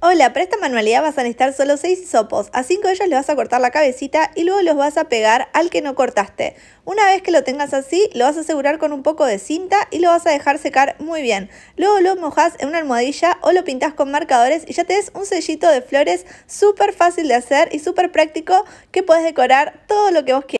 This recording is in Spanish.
Hola, para esta manualidad vas a necesitar solo 6 sopos, A 5 de ellos le vas a cortar la cabecita y luego los vas a pegar al que no cortaste. Una vez que lo tengas así, lo vas a asegurar con un poco de cinta y lo vas a dejar secar muy bien. Luego lo mojas en una almohadilla o lo pintas con marcadores y ya tenés un sellito de flores súper fácil de hacer y súper práctico que puedes decorar todo lo que vos quieras.